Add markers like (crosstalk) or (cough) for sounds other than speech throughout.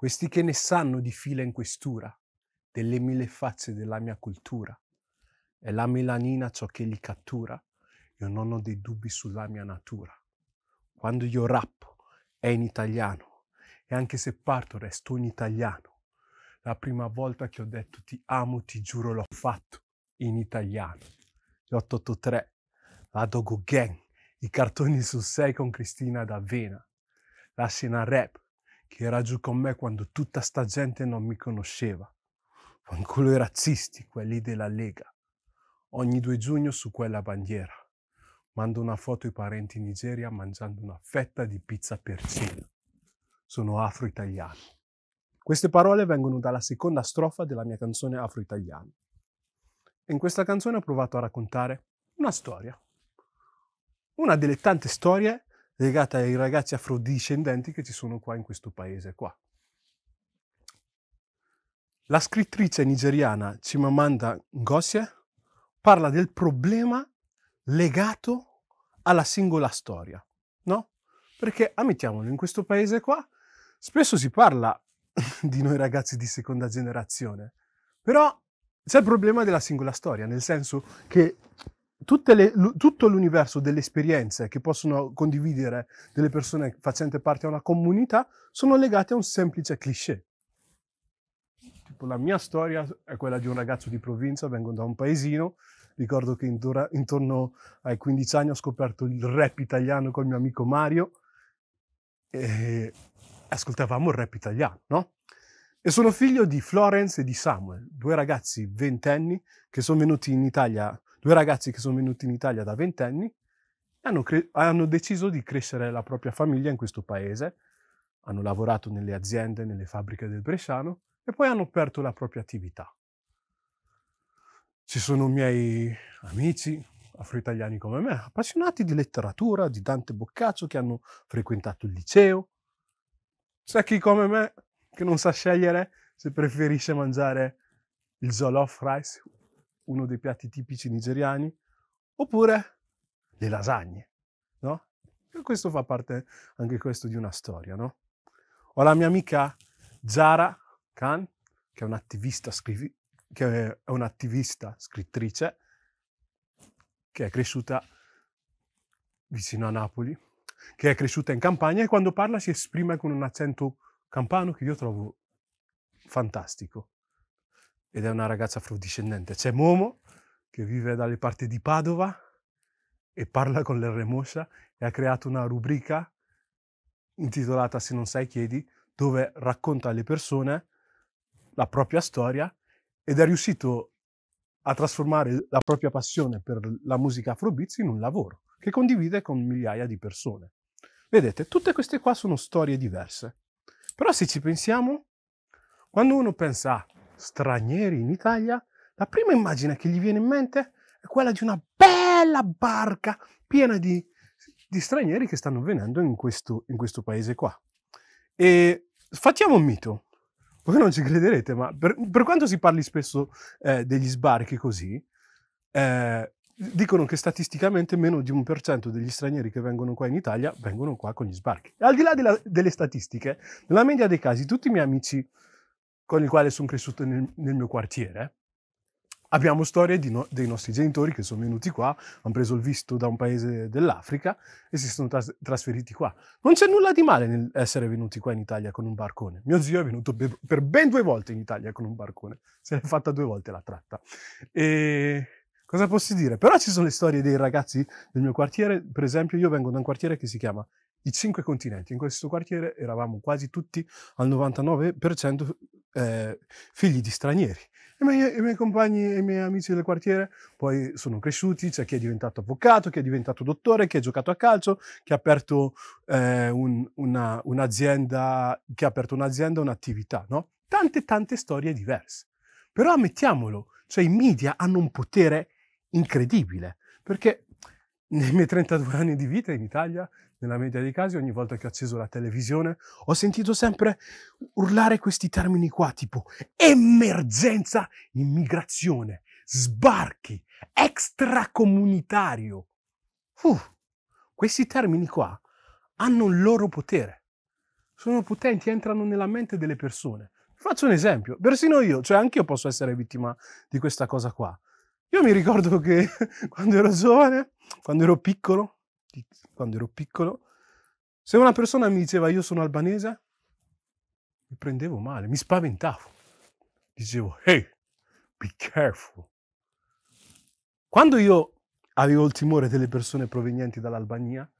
questi che ne sanno di fila in questura, delle mille facce della mia cultura. È la melanina ciò che li cattura, io non ho dei dubbi sulla mia natura. Quando io rappo è in italiano, e anche se parto resto in italiano. La prima volta che ho detto ti amo, ti giuro, l'ho fatto in italiano. L'883, la Dogo Gang, i cartoni su 6 con Cristina D'Avena, la scena rap, che era giù con me quando tutta sta gente non mi conosceva. Fanculo i razzisti, quelli della Lega. Ogni 2 giugno su quella bandiera. Mando una foto ai parenti in Nigeria mangiando una fetta di pizza per cena. Sono afro-italiano. Queste parole vengono dalla seconda strofa della mia canzone Afro-italiano. In questa canzone ho provato a raccontare una storia. Una delle tante storie legata ai ragazzi afrodiscendenti che ci sono qua in questo paese qua. La scrittrice nigeriana Chimamanda Ngozie parla del problema legato alla singola storia, no? Perché, ammettiamolo, in questo paese qua spesso si parla (laughs) di noi ragazzi di seconda generazione, però c'è il problema della singola storia, nel senso che le, tutto l'universo delle esperienze che possono condividere delle persone facenti parte di una comunità sono legate a un semplice cliché. Tipo la mia storia è quella di un ragazzo di provincia, vengo da un paesino, ricordo che intorno, intorno ai 15 anni ho scoperto il rap italiano con il mio amico Mario e ascoltavamo il rap italiano, no? E sono figlio di Florence e di Samuel, due ragazzi ventenni che sono venuti in Italia due ragazzi che sono venuti in Italia da ventenni e hanno, cre- hanno deciso di crescere la propria famiglia in questo paese, hanno lavorato nelle aziende, nelle fabbriche del Bresciano e poi hanno aperto la propria attività. Ci sono miei amici afroitaliani come me, appassionati di letteratura, di Dante Boccaccio, che hanno frequentato il liceo. C'è chi come me che non sa scegliere se preferisce mangiare il jollof rice uno dei piatti tipici nigeriani, oppure le lasagne, no? E questo fa parte anche questo di una storia, no? Ho la mia amica Zara Khan, che è un'attivista, scrivi- che è un'attivista scrittrice, che è cresciuta vicino a Napoli, che è cresciuta in campagna e quando parla si esprime con un accento campano che io trovo fantastico ed è una ragazza afrodiscendente. C'è Momo che vive dalle parti di Padova e parla con l'Erremoscia e ha creato una rubrica intitolata Se non sai chiedi, dove racconta alle persone la propria storia ed è riuscito a trasformare la propria passione per la musica afrobeats in un lavoro che condivide con migliaia di persone. Vedete, tutte queste qua sono storie diverse. Però se ci pensiamo, quando uno pensa, ah, stranieri in Italia, la prima immagine che gli viene in mente è quella di una bella barca piena di, di stranieri che stanno venendo in questo, in questo paese qua. E facciamo un mito. Voi non ci crederete, ma per, per quanto si parli spesso eh, degli sbarchi così, eh, dicono che statisticamente meno di un per cento degli stranieri che vengono qua in Italia vengono qua con gli sbarchi. E al di là della, delle statistiche, nella media dei casi, tutti i miei amici con il quale sono cresciuto nel, nel mio quartiere, abbiamo storie no, dei nostri genitori che sono venuti qua, hanno preso il visto da un paese dell'Africa e si sono tras- trasferiti qua. Non c'è nulla di male nell'essere venuti qua in Italia con un barcone. Mio zio è venuto be- per ben due volte in Italia con un barcone, se l'è fatta due volte la tratta. E cosa posso dire? Però ci sono le storie dei ragazzi del mio quartiere, per esempio io vengo da un quartiere che si chiama i cinque continenti. In questo quartiere eravamo quasi tutti al 99% eh, figli di stranieri. I miei, I miei, compagni e i miei amici del quartiere poi sono cresciuti, c'è cioè chi è diventato avvocato, chi è diventato dottore, chi ha giocato a calcio, chi ha aperto eh, un, una, un'azienda, chi ha aperto un'azienda, un'attività, no? Tante, tante storie diverse. Però ammettiamolo, cioè i media hanno un potere incredibile, perché nei miei 32 anni di vita in Italia, nella media dei casi, ogni volta che ho acceso la televisione, ho sentito sempre urlare questi termini qua, tipo emergenza, immigrazione, sbarchi, extracomunitario. Uff, questi termini qua hanno un loro potere. Sono potenti, entrano nella mente delle persone. Faccio un esempio, persino io, cioè anch'io posso essere vittima di questa cosa qua. Io mi ricordo che (laughs) quando ero giovane quando ero piccolo, quando ero piccolo, se una persona mi diceva io sono albanese, mi prendevo male, mi spaventavo. Dicevo, hey, be careful. Quando io avevo il timore delle persone provenienti dall'Albania,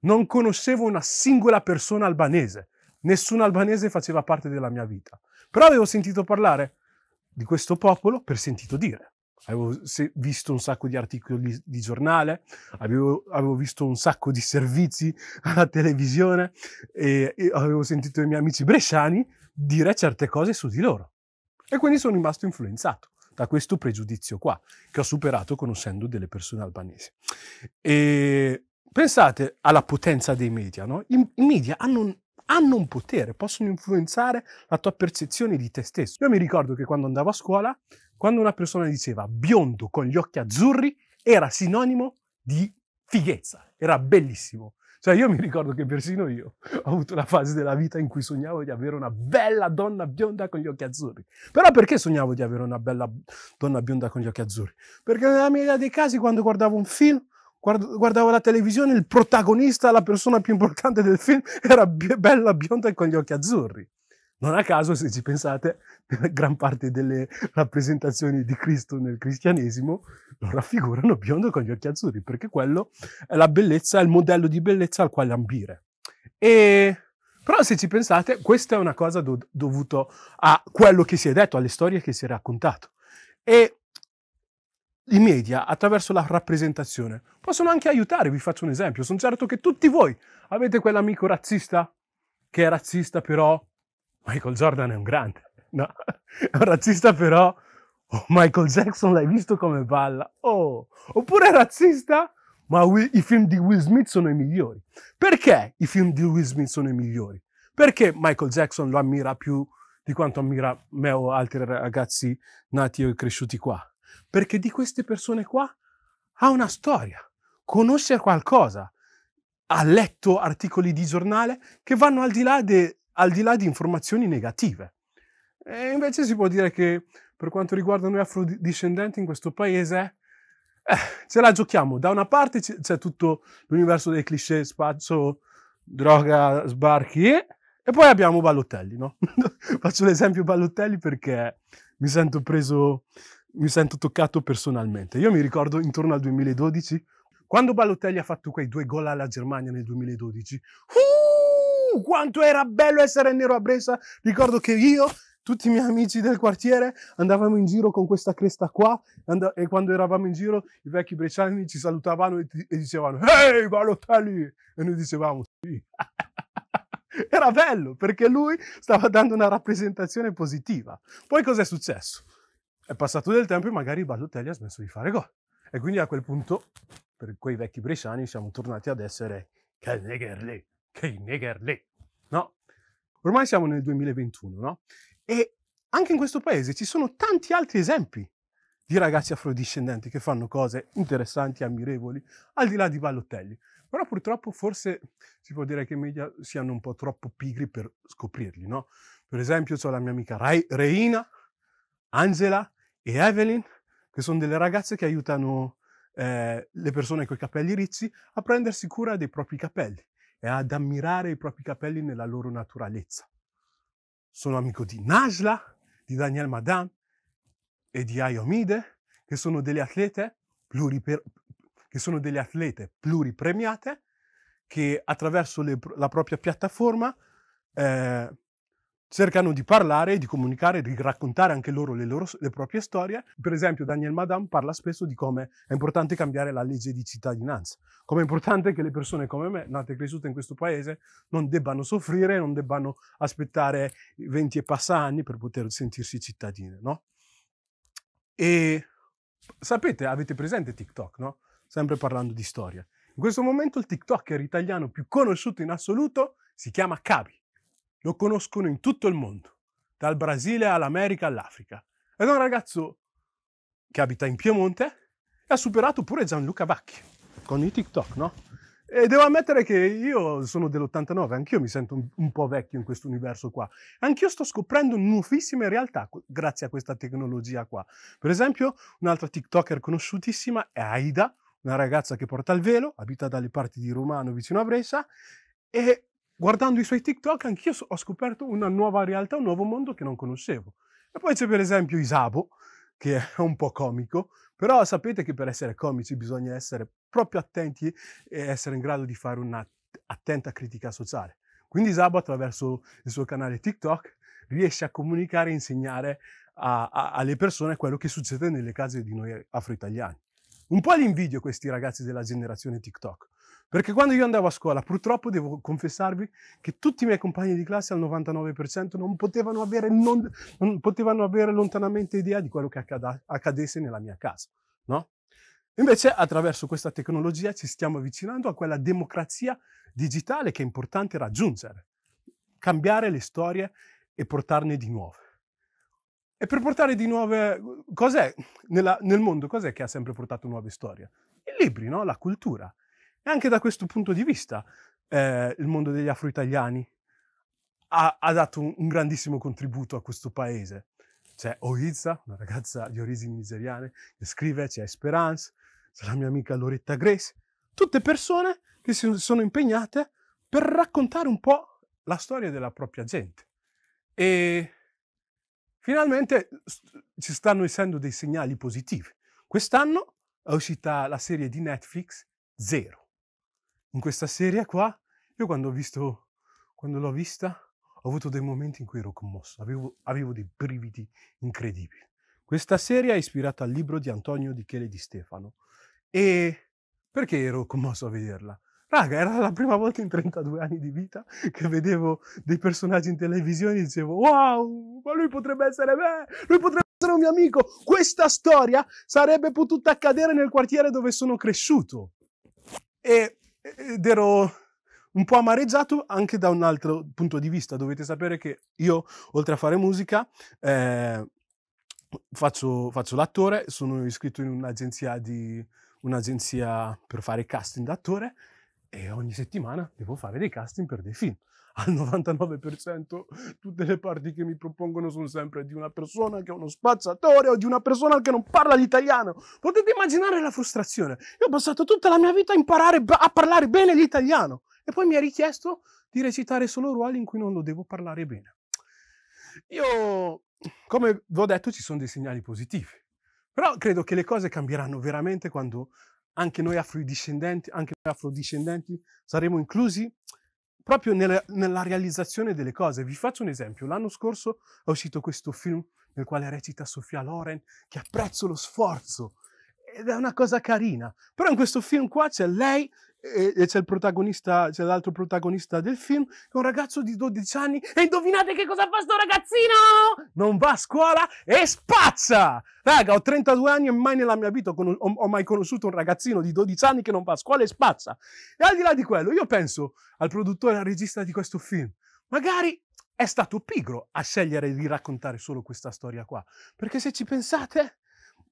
non conoscevo una singola persona albanese. Nessun albanese faceva parte della mia vita. Però avevo sentito parlare di questo popolo per sentito dire. Avevo visto un sacco di articoli di giornale, avevo, avevo visto un sacco di servizi (laughs) alla televisione e, e avevo sentito i miei amici bresciani dire certe cose su di loro. E quindi sono rimasto influenzato da questo pregiudizio qua, che ho superato conoscendo delle persone albanesi. E pensate alla potenza dei media, no? I, i media hanno un, hanno un potere, possono influenzare la tua percezione di te stesso. Io mi ricordo che quando andavo a scuola quando una persona diceva biondo con gli occhi azzurri, era sinonimo di fighezza, era bellissimo. Cioè io mi ricordo che persino io ho avuto una fase della vita in cui sognavo di avere una bella donna bionda con gli occhi azzurri. Però perché sognavo di avere una bella donna bionda con gli occhi azzurri? Perché nella media dei casi quando guardavo un film, guardavo la televisione, il protagonista, la persona più importante del film era bella bionda con gli occhi azzurri. Non a caso, se ci pensate, (laughs) gran parte delle rappresentazioni di Cristo nel cristianesimo lo raffigurano biondo con gli occhi azzurri, perché quello è la bellezza, è il modello di bellezza al quale ambire. E... Però se ci pensate, questa è una cosa do- dovuta a quello che si è detto, alle storie che si è raccontato. E i media, attraverso la rappresentazione, possono anche aiutare. Vi faccio un esempio. Sono certo che tutti voi avete quell'amico razzista, che è razzista però Michael Jordan è un grande, no? È un razzista però, oh, Michael Jackson l'hai visto come balla, oh! Oppure è razzista, ma i film di Will Smith sono i migliori. Perché i film di Will Smith sono i migliori? Perché Michael Jackson lo ammira più di quanto ammira me o altri ragazzi nati e cresciuti qua? Perché di queste persone qua ha una storia, conosce qualcosa, ha letto articoli di giornale che vanno al di là de, al di là di informazioni negative. E invece si può dire che per quanto riguarda noi afrodiscendenti in questo paese, eh, ce la giochiamo. Da una parte c'è tutto l'universo dei cliché, spazio, droga, sbarchi e, poi abbiamo Ballotelli, no? (laughs) Faccio l'esempio Ballotelli perché mi sento preso, mi sento toccato personalmente. Io mi ricordo intorno al 2012, quando Ballotelli ha fatto quei due gol alla Germania nel 2012. Uh! quanto era bello essere nero a Brescia! Ricordo che io, tutti i miei amici del quartiere, andavamo in giro con questa cresta qua e quando eravamo in giro i vecchi bresciani ci salutavano e, e dicevano «Ehi, hey, Balotelli!» E noi dicevamo «Sì». (laughs) era bello perché lui stava dando una rappresentazione positiva. Poi cos'è successo? È passato del tempo e magari Balotelli ha smesso di fare gol. E quindi a quel punto, per quei vecchi bresciani, siamo tornati ad essere Calnegherli che i negerle, no? Ormai siamo nel 2021, no? E anche in questo paese ci sono tanti altri esempi di ragazzi afrodiscendenti che fanno cose interessanti, ammirevoli, al di là di Ballotelli. Però purtroppo forse si può dire che i media siano un po' troppo pigri per scoprirli, no? Per esempio ho la mia amica Re- Reina, Angela e Evelyn, che sono delle ragazze che aiutano eh, le persone con i capelli ricci a prendersi cura dei propri capelli e ad ammirare i propri capelli nella loro naturalezza. Sono amico di Najla, di Daniel Madan e di Ayomide, che sono delle atlete, pluriper- che sono delle atlete pluripremiate che attraverso le, la propria piattaforma eh, cercano di parlare, di comunicare, di raccontare anche loro le, loro le, proprie storie. Per esempio Daniel Madame parla spesso di come è importante cambiare la legge di cittadinanza, come è importante che le persone come me, nate e cresciute in questo paese, non debbano soffrire, non debbano aspettare 20 e passa anni per poter sentirsi cittadine, no? E sapete, avete presente TikTok, no? Sempre parlando di storia. In questo momento il TikToker italiano più conosciuto in assoluto si chiama Cabi lo conoscono in tutto il mondo, dal Brasile all'America all'Africa. Ed è un ragazzo che abita in Piemonte e ha superato pure Gianluca Vacchi con i TikTok, no? E devo ammettere che io sono dell'89, anch'io mi sento un, un po' vecchio in questo universo qua. Anch'io sto scoprendo nuovissime realtà grazie a questa tecnologia qua. Per esempio, un'altra TikToker conosciutissima è Aida, una ragazza che porta il velo, abita dalle parti di Romano vicino a Brescia, e guardando i suoi TikTok anch'io ho scoperto una nuova realtà, un nuovo mondo che non conoscevo. E poi c'è per esempio Isabo, che è un po' comico, però sapete che per essere comici bisogna essere proprio attenti e essere in grado di fare un'attenta critica sociale. Quindi Isabo attraverso il suo canale TikTok riesce a comunicare e insegnare a, a, alle persone quello che succede nelle case di noi afro-italiani. Un po' li invidio questi ragazzi della generazione TikTok, perché quando io andavo a scuola, purtroppo devo confessarvi che tutti i miei compagni di classe al 99% non potevano avere, non, non potevano avere lontanamente idea di quello che accada, accadesse nella mia casa, no? Invece attraverso questa tecnologia ci stiamo avvicinando a quella democrazia digitale che è importante raggiungere, cambiare le storie e portarne di nuove. E per portare di nuove, cos'è nel mondo, cos'è che ha sempre portato nuove storie? I libri, no? la cultura. E anche da questo punto di vista eh, il mondo degli afro-italiani ha, ha, dato un, un, grandissimo contributo a questo paese. C'è Oizza, una ragazza di origini nigeriane, che scrive, c'è Esperance, c'è la mia amica Loretta Grace, tutte persone che si sono impegnate per raccontare un po' la storia della propria gente. E finalmente ci stanno essendo dei segnali positivi. Quest'anno è uscita la serie di Netflix Zero in questa serie qua, io quando ho visto, quando l'ho vista, ho avuto dei momenti in cui ero commosso, avevo, avevo dei brividi incredibili. Questa serie è ispirata al libro di Antonio di Chele di Stefano. E perché ero commosso a vederla? Raga, era la prima volta in 32 anni di vita che vedevo dei personaggi in televisione e dicevo wow, ma lui potrebbe essere me, lui potrebbe essere un mio amico. Questa storia sarebbe potuta accadere nel quartiere dove sono cresciuto. E ed ero un po' amareggiato anche da un altro punto di vista. Dovete sapere che io, oltre a fare musica, eh, faccio, faccio l'attore, sono iscritto in un'agenzia di un'agenzia per fare casting d'attore e ogni settimana devo fare dei casting per dei film. (laughs) Al 99% tutte le parti che mi propongono sono sempre di una persona che è uno spazzatore o di una persona che non parla l'italiano. Potete immaginare la frustrazione. Io ho passato tutta la mia vita a imparare a parlare bene l'italiano e poi mi ha richiesto di recitare solo ruoli in cui non lo devo parlare bene. Io, come vi ho detto, ci sono dei segnali positivi. Però credo che le cose cambieranno veramente quando anche noi afrodiscendenti, anche noi afrodiscendenti saremo inclusi proprio nella, nella, realizzazione delle cose. Vi faccio un esempio. L'anno scorso è uscito questo film nel quale recita Sofia Loren, che apprezzo lo sforzo ed è una cosa carina. Però in questo film qua c'è lei e, e c'è, c'è l'altro protagonista del film, che è un ragazzo di 12 anni, e indovinate che cosa fa sto ragazzino? Non va a scuola e spazza! Raga, ho 32 anni e mai nella mia vita ho, ho mai conosciuto un ragazzino di 12 anni che non va a scuola e spazza. E al di là di quello, io penso al produttore, e al regista di questo film, magari è stato pigro a scegliere di raccontare solo questa storia qua, perché se ci pensate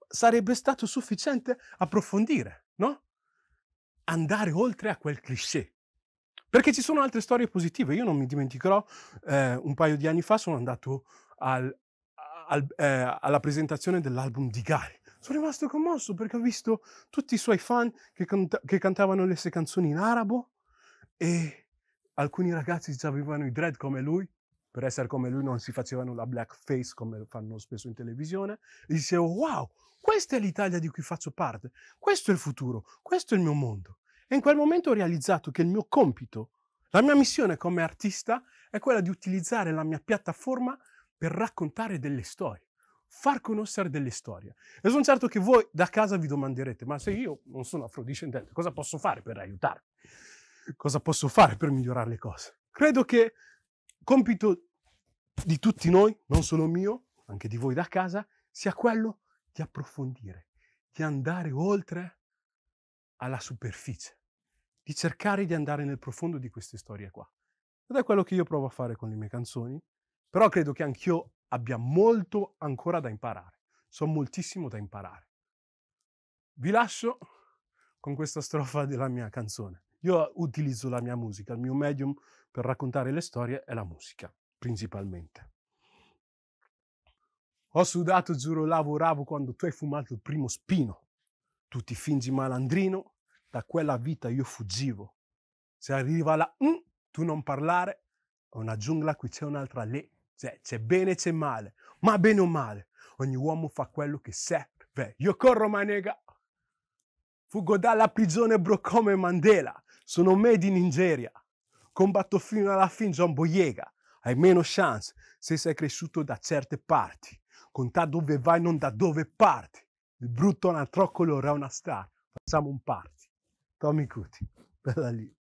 sarebbe stato sufficiente approfondire, no? andare oltre a quel cliché. Perché ci sono altre storie positive. Io non mi dimenticherò, eh, un paio di anni fa sono andato al, al, eh, alla presentazione dell'album di Gary. Sono rimasto commosso perché ho visto tutti i suoi fan che, canta- che cantavano le sue canzoni in arabo e alcuni ragazzi già avevano i dread come lui per essere come lui non si facevano la blackface come fanno spesso in televisione, e dicevo wow, questa è l'Italia di cui faccio parte, questo è il futuro, questo è il mio mondo. E in quel momento ho realizzato che il mio compito, la mia missione come artista è quella di utilizzare la mia piattaforma per raccontare delle storie, far conoscere delle storie. E sono certo che voi da casa vi domanderete, ma se io non sono afrodiscendente, cosa posso fare per aiutarvi? Cosa posso fare per migliorare le cose? Credo che compito di tutti noi, non solo mio, anche di voi da casa, sia quello di approfondire, di andare oltre alla superficie, di cercare di andare nel profondo di queste storie qua. Ed è quello che io provo a fare con le mie canzoni, però credo che anch'io abbia molto ancora da imparare, so moltissimo da imparare. Vi lascio con questa strofa della mia canzone. Io utilizzo la mia musica, il mio medium per raccontare le storie è la musica, principalmente. Ho sudato, giuro, lavoravo quando tu hai fumato il primo spino. Tu ti fingi malandrino, da quella vita io fuggivo. Se arriva la mm, tu non parlare, è una giungla, qui c'è un'altra lì. Cioè, c'è bene c'è male, ma bene o male, ogni uomo fa quello che serve. Io corro, ma nega, Fuggo dalla prigione bro come Mandela, sono made in Nigeria. Combatto fino alla fine John Boyega, hai meno chance se sei cresciuto da certe parti. Conta dove vai, non da dove parti. Il brutto non ha troppo colore, è una star. Facciamo un party. Tommy Cuti, bella lì.